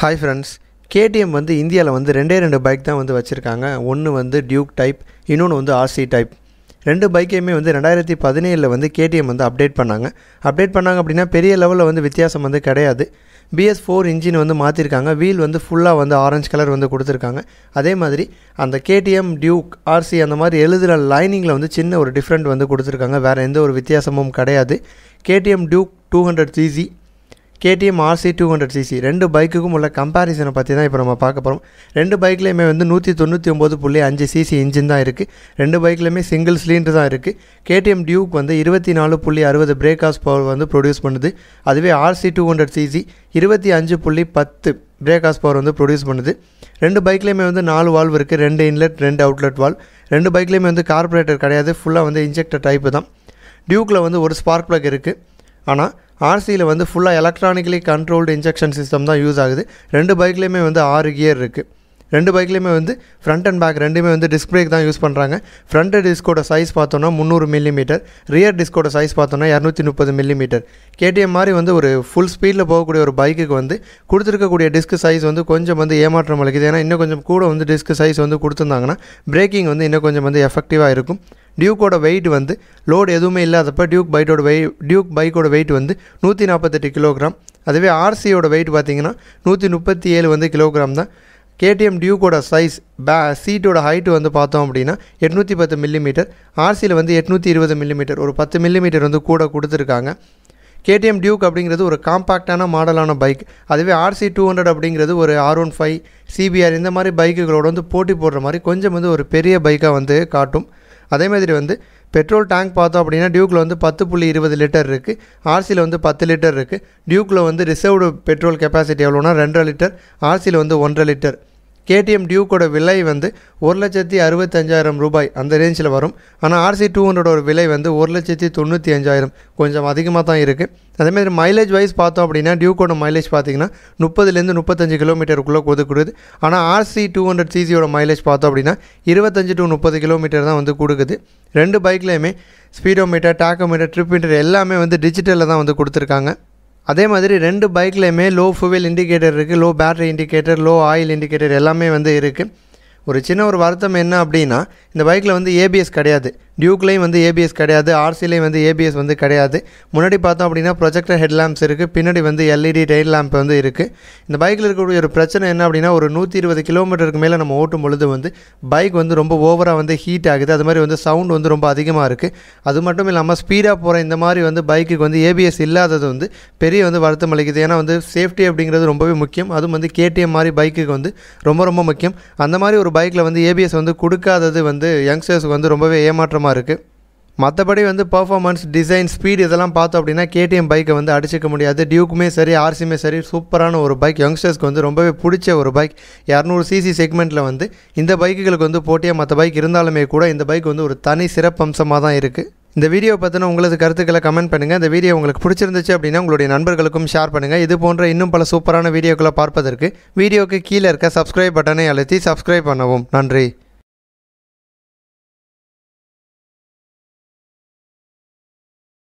hi friends KTM வந்து இந்தியாவில் வந்து ரெண்டே ரெண்டு பைக் தான் வந்து வச்சுருக்காங்க ஒன்று வந்து டியூக் டைப் இன்னொன்று வந்து ஆர்சி டைப் ரெண்டு பைக்கையுமே வந்து ரெண்டாயிரத்தி பதினேழில் வந்து கேடிஎம் வந்து அப்டேட் பண்ணாங்க அப்டேட் பண்ணாங்க அப்படின்னா பெரிய லெவலில் வந்து வித்தியாசம் வந்து கிடையாது பிஎஸ் ஃபோர் இன்ஜின் வந்து மாற்றிருக்காங்க வீல் வந்து ஃபுல்லாக வந்து ஆரஞ்சு கலர் வந்து கொடுத்துருக்காங்க அதே மாதிரி அந்த கேடிஎம் டியூக் ஆர்சி அந்த மாதிரி எழுதுகிற லைனிங்கில் வந்து சின்ன ஒரு டிஃப்ரெண்ட் வந்து கொடுத்துருக்காங்க வேறு எந்த ஒரு வித்தியாசமும் கிடையாது KTM Duke two hundred CC KTM RC two hundred CC ரெண்டு பைக்குக்கும் உள்ள கம்பேரிசனை பற்றி தான் இப்போ நம்ம பார்க்க போகிறோம் ரெண்டு பைக்லேயுமே வந்து நூற்றி தொண்ணூற்றி ஒம்பது புள்ளி அஞ்சு சிசி இன்ஜின் தான் இருக்குது ரெண்டு பைக்லேயுமே சிங்கிள் சிலிண்டர் தான் இருக்குது கேடிஎம் டியூக் வந்து இருபத்தி நாலு புள்ளி அறுபது பிரேக் பவர் வந்து ப்ரொடியூஸ் பண்ணுது அதுவே ஆர்சி டூ ஹண்ட்ரட் சிசி இருபத்தி அஞ்சு புள்ளி பத்து பிரேக் பவர் வந்து ப்ரொடியூஸ் பண்ணுது ரெண்டு பைக்லேயுமே வந்து நாலு வால்வ் இருக்குது ரெண்டு இன்லெட் ரெண்டு அவுட்லெட் வால்வ் ரெண்டு பைக்லேயுமே வந்து கார்பரேட்டர் கிடையாது ஃபுல்லாக வந்து இன்ஜெக்டர் டைப்பு தான் டியூக்கில் வந்து ஒரு ஸ்பார்க் ப்ளக் இருக்குது ஆனால் ஆர்சியில் வந்து ஃபுல்லாக எலக்ட்ரானிக்கலி கண்ட்ரோல்டு இன்ஜெக்ஷன் சிஸ்டம் தான் யூஸ் ஆகுது ரெண்டு பைக்லேயுமே வந்து ஆறு கியர் இருக்குது ரெண்டு பைக்லேயுமே வந்து ஃப்ரண்ட் அண்ட் பேக் ரெண்டுமே வந்து டிஸ்க் பிரேக் தான் யூஸ் பண்ணுறாங்க ஃப்ரண்ட் டிஸ்கோட சைஸ் பார்த்தோன்னா முந்நூறு மில்லிமீட்டர் ரியர் டிஸ்கோட சைஸ் பார்த்தோன்னா இரநூத்தி முப்பது மில்லிமீட்டர் கேடிஎம் மாதிரி வந்து ஒரு ஃபுல் ஸ்பீடில் போகக்கூடிய ஒரு பைக்குக்கு வந்து கொடுத்துருக்கக்கூடிய டிஸ்க் சைஸ் வந்து கொஞ்சம் வந்து ஏமாற்றம் அளிக்குது ஏன்னா இன்னும் கொஞ்சம் கூட வந்து டிஸ்க் சைஸ் வந்து கொடுத்துருந்தாங்கன்னா பிரேக்கிங் வந்து இன்னும் கொஞ்சம் வந்து எஃபெக்டிவாக இருக்கும் டியூக்கோட வெயிட் வந்து லோடு எதுவுமே இல்லாதப்ப டியூக் பைக்கோட வெயிட் டியூக் பைக்கோட வெயிட் வந்து நூற்றி நாற்பத்தெட்டு கிலோகிராம் அதுவே ஆர்சியோட வெயிட் பார்த்திங்கன்னா நூற்றி முப்பத்தி ஏழு வந்து கிலோகிராம் தான் கேடிஎம் டியூக்கோட சைஸ் பே சீட்டோட ஹைட்டு வந்து பார்த்தோம் அப்படின்னா எட்நூற்றி பத்து மில்லிமீட்டர் ஆர்சியில் வந்து எட்நூற்றி இருபது மில்லிமீட்டர் ஒரு பத்து மில்லிமீட்டர் வந்து கூட கொடுத்துருக்காங்க கேடிஎம் டியூக் அப்படிங்கிறது ஒரு காம்பாக்டான மாடலான பைக் அதுவே ஆர்சி டூ ஹண்ட்ரட் அப்படிங்கிறது ஒரு ஆர் ஒன் ஃபைவ் சிபிஆர் இந்த மாதிரி பைக்குகளோட வந்து போட்டி போடுற மாதிரி கொஞ்சம் வந்து ஒரு பெரிய பைக்காக வந்து காட்டும் அதே மாதிரி வந்து பெட்ரோல் டேங்க் பார்த்தோம் அப்படின்னா டியூக்கில் வந்து பத்து புள்ளி இருபது லிட்டர் இருக்குது ஆர்சியில் வந்து பத்து லிட்டர் இருக்குது டியூக்கில் வந்து ரிசர்வ்டு பெட்ரோல் கெப்பாசிட்டி எவ்வளோனா ரெண்டரை லிட்டர் ஆர்சியில் வந்து ஒன்றரை லிட்டர் கேடிஎம் டியூக்கோட விலை வந்து ஒரு லட்சத்தி அறுபத்தஞ்சாயிரம் ரூபாய் அந்த ரேஞ்சில் வரும் ஆனால் ஆர்சி டூ ஹண்ட்ரடோட விலை வந்து ஒரு லட்சத்தி தொண்ணூற்றி அஞ்சாயிரம் கொஞ்சம் அதிகமாக தான் இருக்குது அதேமாதிரி மைலேஜ் வைஸ் பார்த்தோம் அப்படின்னா டியூக்கோட மைலேஜ் பார்த்தீங்கன்னா முப்பதுலேருந்து முப்பத்தஞ்சு கிலோமீட்டருக்குள்ளே கொடுக்குறது ஆனால் ஆர்சி டூ ஹண்ட்ரட் சிசியோட மைலேஜ் பார்த்தோம் அப்படின்னா இருபத்தஞ்சு டு முப்பது கிலோமீட்டர் தான் வந்து கொடுக்குது ரெண்டு பைக்லேயுமே ஸ்பீடோமீட்டர் டாக்கோமீட்டர் ட்ரிப் மீட்டர் எல்லாமே வந்து டிஜிட்டலில் தான் வந்து கொடுத்துருக்காங்க அதே மாதிரி ரெண்டு பைக்லேயுமே லோ ஃபுவல் இண்டிகேட்டர் இருக்குது low battery indicator low oil indicator எல்லாமே வந்து இருக்குது ஒரு சின்ன ஒரு வருத்தம் என்ன அப்படின்னா இந்த பைக்கில் வந்து ஏபிஎஸ் கிடையாது டியூக்லேயும் வந்து ஏபிஎஸ் கிடையாது ஆர்சிலையும் வந்து ஏபிஎஸ் வந்து கிடையாது முன்னாடி பார்த்தோம் அப்படின்னா ப்ரொஜெக்டர் ஹெட் லேம்ப்ஸ் இருக்குது பின்னாடி வந்து எல்இடி டெயில் லேம்ப் வந்து இருக்குது இந்த பைக்கில் இருக்கக்கூடிய ஒரு பிரச்சனை என்ன அப்படின்னா ஒரு நூற்றி இருபது கிலோமீட்டருக்கு மேலே நம்ம ஓட்டும் பொழுது வந்து பைக் வந்து ரொம்ப ஓவராக வந்து ஹீட் ஆகுது அது மாதிரி வந்து சவுண்ட் வந்து ரொம்ப அதிகமாக இருக்குது அது மட்டும் இல்லாமல் ஸ்பீடாக போகிற இந்த மாதிரி வந்து பைக்குக்கு வந்து ஏபிஎஸ் இல்லாதது வந்து பெரிய வந்து வருத்தம் அளிக்குது ஏன்னா வந்து சேஃப்டி அப்படிங்கிறது ரொம்பவே முக்கியம் அதுவும் வந்து கேடிஎம் மாதிரி பைக்குக்கு வந்து ரொம்ப ரொம்ப முக்கியம் அந்த மாதிரி ஒரு பைக்கில் வந்து ஏபிஎஸ் வந்து கொடுக்காதது வந்து யங்ஸ்டர்ஸுக்கு வந்து ரொம்பவே ஏமாற்றமாக அதிகமாக இருக்குது மற்றபடி வந்து பர்ஃபார்மன்ஸ் டிசைன் ஸ்பீடு இதெல்லாம் பார்த்தோம் அப்படின்னா கேடிஎம் பைக்கை வந்து அடிச்சிக்க முடியாது டியூக்குமே சரி ஆர்சியுமே சரி சூப்பரான ஒரு பைக் யங்ஸ்டர்ஸ்க்கு வந்து ரொம்பவே பிடிச்ச ஒரு பைக் இரநூறு சிசி செக்மெண்ட்டில் வந்து இந்த பைக்குகளுக்கு வந்து போட்டியாக மற்ற பைக் இருந்தாலுமே கூட இந்த பைக் வந்து ஒரு தனி சிறப்பம்சமாக தான் இருக்குது இந்த வீடியோ பற்றின உங்களது கருத்துக்களை கமெண்ட் பண்ணுங்கள் இந்த வீடியோ உங்களுக்கு பிடிச்சிருந்துச்சு அப்படின்னா உங்களுடைய நண்பர்களுக்கும் ஷேர் பண்ணுங்கள் இது போன்ற இன்னும் பல சூப்பரான வீடியோக்களை பார்ப்பதற்கு வீடியோக்கு கீழே இருக்க சப்ஸ்கிரைப் பட்டனை அழுத்தி சப்ஸ்கிரைப் பண்ணவும் நன்றி